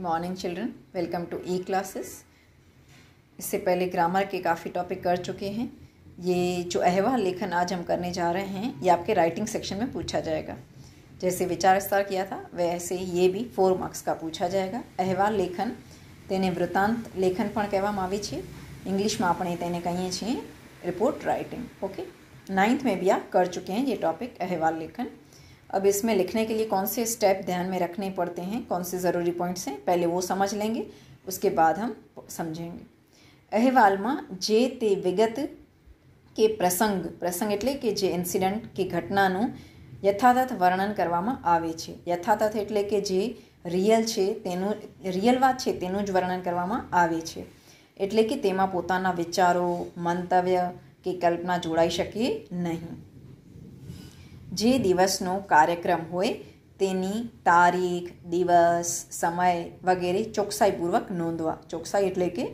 good morning children welcome to e classes इससे पहले grammar के काफ़ी टॉपिक कर चुके हैं ये जो अहवा लेखन आज हम करने जा रहे हैं ये आपके राइटिंग सेक्शन में पूछा जाएगा जैसे विचार विस्तार किया था वैसे ये भी फोर मार्क्स का पूछा जाएगा अहवा लेखन તેને વૃત્તાંત लेखन पर કહેવામાં આવે इंग्लिश में આપણે તેને कही छे रिपोर्ट राइटिंग ओके नाइन्थ में भी आप कर चुके हैं ये टॉपिक अहवाल लेखन अब इसमें लिखने के लिए कौन से स्टेप ध्यान में रखने पड़ते हैं कौन से जरूरी पॉइंट्स हैं पहले वो समझ लेंगे उसके बाद हम समझेंगे अहवालमा जेते विगत के प्रसंग प्रसंग એટલે કે જે ઇન્સિડન્ટ કે ઘટનાનું યથાતત વર્ણન કરવામાં આવે છે યથાતત એટલે કે જે રીઅલ છે તેનું રીઅલ વાત છે તેનું જ વર્ણન કરવામાં આવે છે એટલે કે તેમાં પોતાના વિચારો મંતવ્ય કે કલ્પના જોડાઈ શકે નહીં જે દિવસનો કાર્યક્રમ હોય તેની તારીખ દિવસ સમય વગેરે ચોકસાઈપૂર્વક નોંધવા ચોકસાઈ એટલે કે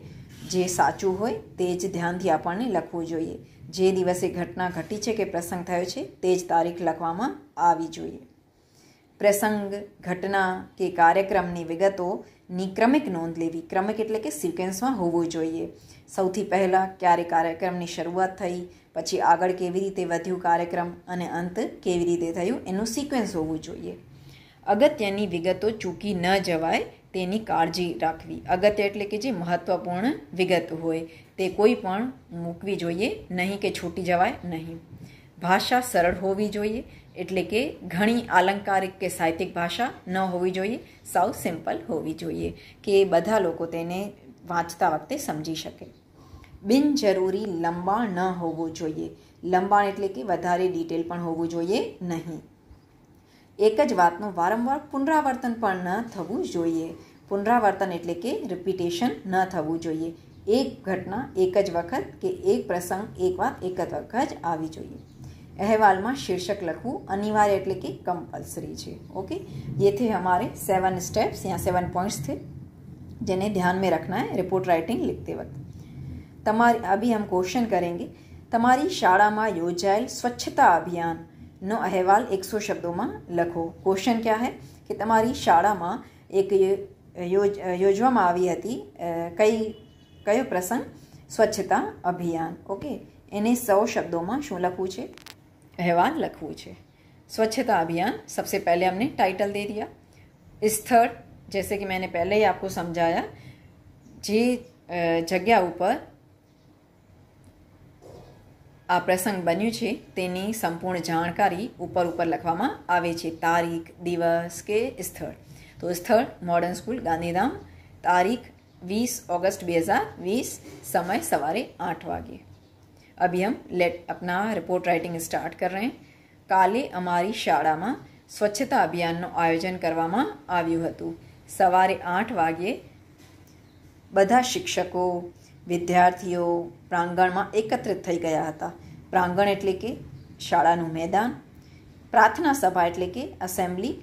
જે સાચું હોય તે જ ધ્યાનથી આપણને લખવું જોઈએ જે દિવસે ઘટના ઘટી છે કે પ્રસંગ થયો છે તે જ તારીખ લખવામાં આવી જોઈએ પ્રસંગ ઘટના કે કાર્યક્રમની વિગતોની ક્રમિક નોંધ લેવી ક્રમિક એટલે કે સિક્વન્સમાં હોવું જોઈએ સૌથી પહેલાં ક્યારે કાર્યક્રમની શરૂઆત થઈ પછી આગળ કેવી રીતે વધ્યું કાર્યક્રમ અને અંત કેવી રીતે થયું એનું સિક્વન્સ હોવું જોઈએ અગત્યની વિગતો ચૂકી ન જવાય તેની કાળજી રાખવી અગત્ય એટલે કે જે મહત્ત્વપૂર્ણ વિગત હોય તે કોઈ પણ મૂકવી જોઈએ નહીં કે છૂટી જવાય નહીં ભાષા સરળ હોવી જોઈએ એટલે કે ઘણી આલંકારિક કે સાહિત્યિક ભાષા ન હોવી જોઈએ સાવ સિમ્પલ હોવી જોઈએ કે બધા લોકો તેને વાંચતા વખતે સમજી શકે બિનજરૂરી લંબાણ ન હોવું જોઈએ લંબાણ એટલે કે વધારે ડિટેલ પણ હોવું જોઈએ નહીં એક જ વાતનું વારંવાર પુનરાવર્તન પણ ન થવું જોઈએ પુનરાવર્તન એટલે કે રિપીટેશન ન થવું જોઈએ એક ઘટના એક જ વખત કે એક પ્રસંગ એક વાત એક જ વખત જ આવી જોઈએ અહેવાલમાં શીર્ષક લખવું અનિવાર્ય એટલે કે કમ્પલસરી છે ઓકે ये थे हमारे सेवन स्टेप्स या सेवन पॉइंट्स थे जिन्हें ध्यान में रखना है रिपोर्ट राइटिंग लिखते તમારી અભી હમ ક્વેશ્ચન કરેંગે તમારી શાળામાં યોજાયેલ સ્વચ્છતા અભિયાનનો અહેવાલ એકસો શબ્દોમાં લખો ક્વેશ્ચન ક્યાં હે કે તમારી શાળામાં એક યોજવામાં આવી હતી કઈ કયો પ્રસંગ સ્વચ્છતા અભિયાન ઓકે એને સૌ શબ્દોમાં શું લખવું છે હે વાન લખું છે સ્વચ્છતા અભિયાન સૌથી પહેલા हमने टाइटल दे दिया इस थर्ड जैसे कि मैंने पहले ही आपको समझाया जी જગ્યા ઉપર આપ પ્રસંગ બન્યું છે તેની સંપૂર્ણ જાણકારી ઉપર ઉપર લખવામાં આવે છે તારીખ દિવસ કે સ્થળ તો સ્થળ મોડર્ન સ્કૂલ ગાંધીરામ તારીખ 20 ઓગસ્ટ 2020 સમય સવારે 8 વાગે अभी हम लेट अपना રિપોર્ટ રાઇટિંગ સ્ટાર્ટ કર રહે કાલે અમારી શાળામાં સ્વચ્છતા અભિયાનનું આયોજન કરવામાં આવ્યું હતું સવારે આઠ વાગ્યે બધા શિક્ષકો વિદ્યાર્થીઓ પ્રાંગણમાં એકત્રિત થઈ ગયા હતા પ્રાંગણ એટલે કે શાળાનું મેદાન પ્રાર્થના સભા એટલે કે એસેમ્બલી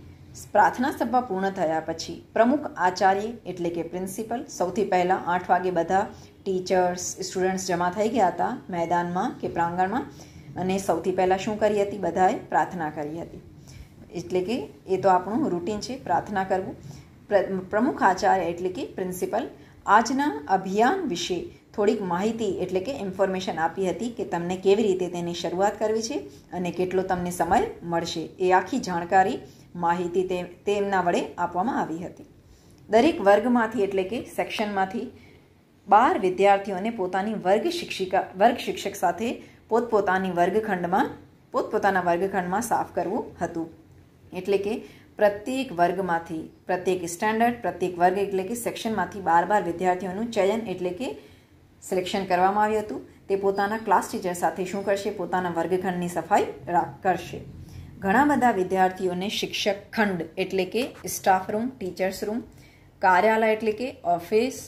પ્રાર્થના સભા પૂર્ણ થયા પછી પ્રમુખ આચાર્ય એટલે કે પ્રિન્સિપલ સૌથી પહેલાં આઠ વાગે બધા ટીચર્સ સ્ટુડન્ટ્સ જમા થઈ ગયા હતા મેદાનમાં કે પ્રાંગણમાં અને સૌથી પહેલાં શું કરી હતી બધાએ પ્રાર્થના કરી હતી એટલે કે એ તો આપણું રૂટીન છે પ્રાર્થના કરવું પ્રમુખ આચાર્ય એટલે કે પ્રિન્સિપલ આજના અભિયાન વિશે થોડીક માહિતી એટલે કે ઇન્ફોર્મેશન આપી હતી કે તમને કેવી રીતે તેની શરૂઆત કરવી છે અને કેટલો તમને સમય મળશે એ આખી જાણકારી માહિતી તે તેમના વડે આપવામાં આવી હતી દરેક વર્ગમાંથી એટલે કે સેક્શનમાંથી બાર વિદ્યાર્થીઓને પોતાની વર્ગ શિક્ષિકા વર્ગ શિક્ષક સાથે પોતપોતાની વર્ગખંડમાં પોતપોતાના વર્ગખંડમાં સાફ કરવું હતું એટલે કે પ્રત્યેક વર્ગમાંથી પ્રત્યેક સ્ટાન્ડર્ડ પ્રત્યેક વર્ગ એટલે કે સેક્શનમાંથી બાર બાર વિદ્યાર્થીઓનું ચયન એટલે કે સિલેક્શન કરવામાં આવ્યું હતું તે પોતાના ક્લાસ ટીચર સાથે શું કરશે પોતાના વર્ગખંડની સફાઈ કરશે ઘણા બધા વિદ્યાર્થીઓને શિક્ષક ખંડ એટલે કે સ્ટાફ રૂમ ટીચર્સ રૂમ કાર્યાલય એટલે કે ઓફિસ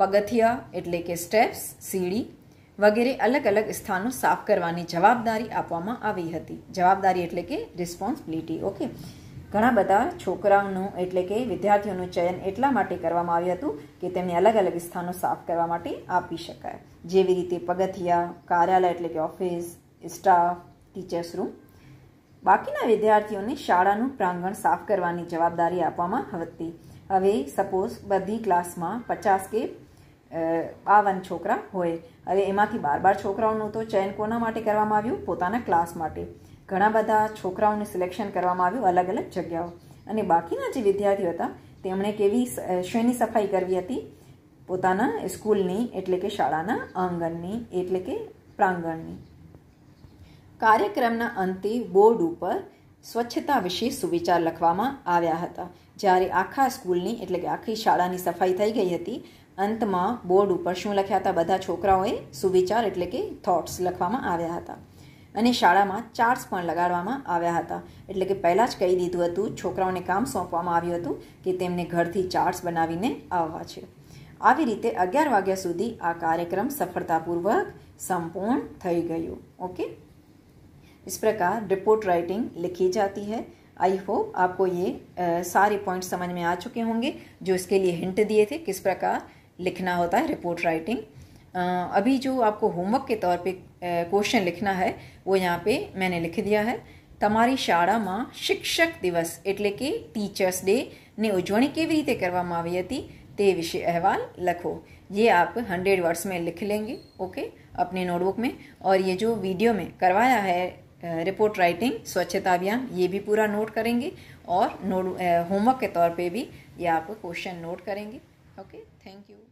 પગથિયા એટલે કે સ્ટેપ્સ સીડી વગેરે અલગ અલગ સ્થાનો સાફ કરવાની જવાબદારી આપવામાં આવી હતી જવાબદારી એટલે કે રિસ્પોન્સિબિલિટી ઓકે ઘણા બધા છોકરાઓનું એટલે કે વિદ્યાર્થીઓનું ચયન એટલા માટે કરવામાં આવ્યું હતું કે તેમને અલગ અલગ સ્થાનો સાફ કરવા માટે આપી શકાય જેવી રીતે પગથિયા કાર્યાલય એટલે કે ઓફિસ સ્ટાફ ટીચર્સ રૂમ બાકીના વિદ્યાર્થીઓને શાળાનું પ્રાંગણ સાફ કરવાની જવાબદારી આપવામાં હતી હવે સપોઝ બધી ક્લાસમાં પચાસ કે બાવન છોકરા હોય હવે એમાંથી બાર બાર છોકરાઓનું તો ચયન કોના માટે કરવામાં આવ્યું પોતાના ક્લાસ માટે ઘણા બધા છોકરાઓને સિલેક્શન કરવામાં આવ્યું અલગ અલગ જગ્યાઓ અને બાકીના જે વિદ્યાર્થીઓ હતા તેમણે કેવી શેની સફાઈ કરવી હતી પોતાના સ્કૂલની એટલે કે શાળાના આંગણની એટલે કે પ્રાંગણની કાર્યક્રમના અંતે બોર્ડ ઉપર સ્વચ્છતા વિશે સુવિચાર લખવામાં આવ્યા હતા જ્યારે આખા સ્કૂલની એટલે કે આખી શાળાની સફાઈ થઈ ગઈ હતી અંતમાં બોર્ડ ઉપર શું લખ્યા હતા બધા છોકરાઓએ સુવિચાર એટલે કે થોટ્સ લખવામાં આવ્યા હતા અને શાળામાં ચાર્ટ્સ પર લગાડવામાં આવ્યા હતા એટલે કે પહેલા જ કહી દીધું હતું છોકરાઓને કામ સોંપવામાં આવ્યું હતું કે તેમણે ઘરથી ચાર્ટ્સ બનાવીને આવવા છે આવી રીતે 11 વાગ્યા સુધી આ કાર્યક્રમ સફળતાપૂર્વક સંપૂર્ણ થઈ ગયો ઓકે इस प्रकार रिपोर्ट राइटिंग लिखी जाती है आई होप आपको ये सारे पॉइंट्स समझ में आ चुके होंगे जो इसके लिए हिंट दिए थे किस प्रकार लिखना होता है रिपोर्ट राइटिंग अभी जो आपको होमवर्क के तौर पे क्वेश्चन लिखना है वो यहाँ पे मैंने लिख दिया है तमारी शाला में शिक्षक दिवस एट्ले कि टीचर्स डे ने उजवणी રીતે रीते करती विषय તે लखो ये आप हंड्रेड वर्ड्स में लिख लेंगे ओके अपने नोटबुक में और ये जो वीडियो में करवाया है रिपोर्ट राइटिंग स्वच्छता अभियान ये भी पूरा नोट करेंगे और नोट होमवर्क के तौर पे भी ये आप क्वेश्चन नोट करेंगे ओके थैंक यू